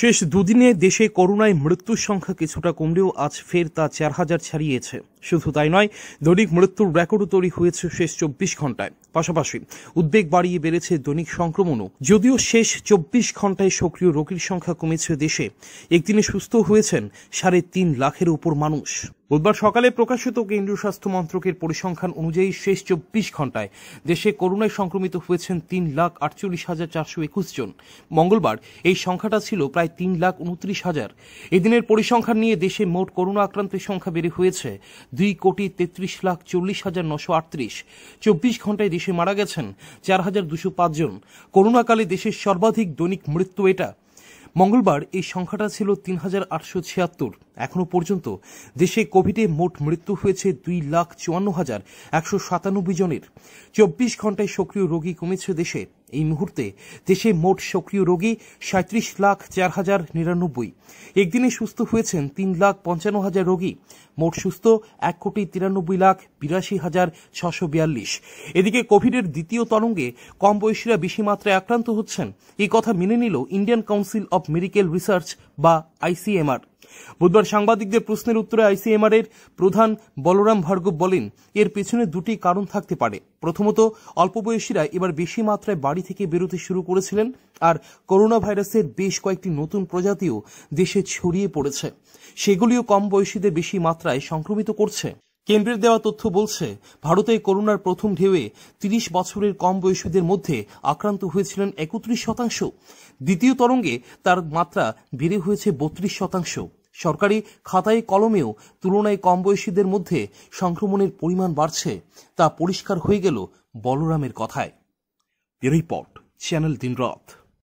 শেষ দুদিনে দেশে করোনায় মৃত্যুর সংখ্যা কিছুটা কমলেও আজ ফের তা চার হাজার ছাড়িয়েছে শুধু তাই নয় দৈনিক মৃত্যুর রেকর্ডও তৈরি হয়েছে শেষ চব্বিশ ঘন্টায় পাশাপাশি উদ্বেগ বাড়িয়ে বেড়েছে দৈনিক সংক্রমণও যদিও শেষ চব্বিশ ঘন্টায় সক্রিয় রোগীর সংখ্যা কমেছে দেশে একদিনে সুস্থ হয়েছেন সাড়ে তিন লাখের উপর মানুষ বুধবার সকালে প্রকাশিত কেন্দ্রীয় স্বাস্থ্য মন্ত্রকের পরিসংখ্যান অনুযায়ী শেষ চব্বিশ ঘন্টায় দেশে করোনায় সংক্রমিত হয়েছেন তিন লাখ আটচল্লিশ হাজার চারশো একুশ জন মঙ্গলবার এই সংখ্যাটা ছিল প্রায় তিন লাখ উনত্রিশ হাজার এদিনের পরিসংখ্যান নিয়ে দেশে মোট করোনা আক্রান্তের সংখ্যা বেড়ে হয়েছে দুই কোটি তেত্রিশ লাখ চল্লিশ হাজার নশো আটত্রিশ চব্বিশ ঘন্টায় দেশে মারা গেছেন চার হাজার দুশো পাঁচজন করোনাকালে দেশের সর্বাধিক দৈনিক মৃত্যু এটা মঙ্গলবার এই সংখ্যাটা ছিল তিন হাজার আটশো ছিয়াত্তর এখনো পর্যন্ত দেশে কোভিডে মোট মৃত্যু হয়েছে দুই লাখ চুয়ান্ন হাজার একশো সাতানব্বই জনের চব্বিশ ঘন্টায় সক্রিয় রোগী কমেছে দেশে এই মুহূর্তে দেশে মোট সক্রিয় রোগী সাঁত্রিশ লাখ চার হাজার নিরানব্বই একদিনে সুস্থ হয়েছেন তিন লাখ পঞ্চান্ন হাজার রোগী মোট সুস্থ এক কোটি তিরানব্বই লাখ বিরাশি হাজার ছশো বিয়াল্লিশ এদিকে কোভিডের দ্বিতীয় তরঙ্গে কম বয়সীরা বেশি মাত্রায় আক্রান্ত হচ্ছেন এই কথা মেনে নিল Indian council of medical research বা আইসিএমআর বুধবার সাংবাদিকদের প্রশ্নের উত্তরে আইসিএমআর এর প্রধান বলরাম ভার্গব বলেন এর পেছনে দুটি কারণ থাকতে পারে প্রথমত অল্প বয়সীরা এবার বেশি মাত্রায় বাড়ি থেকে বেরোতে শুরু করেছিলেন আর করোনা ভাইরাসের বেশ কয়েকটি নতুন প্রজাতিও দেশে ছড়িয়ে পড়েছে সেগুলিও কম বয়সীদের বেশি মাত্রায় সংক্রমিত করছে কেন্দ্রের দেওয়া তথ্য বলছে ভারতে করোনার প্রথম ঢেউয়ে তিরিশ বছরের কম বয়সীদের মধ্যে আক্রান্ত হয়েছিলেন একত্রিশ শতাংশ দ্বিতীয় তরঙ্গে তার মাত্রা বেড়ে হয়েছে বত্রিশ শতাংশ সরকারি খাতায় কলমেও তুলনায় কম বয়সীদের মধ্যে সংক্রমণের পরিমাণ বাড়ছে তা পরিষ্কার হয়ে গেল বলরামের কথায় রিপোর্ট চ্যানেল দিনরথ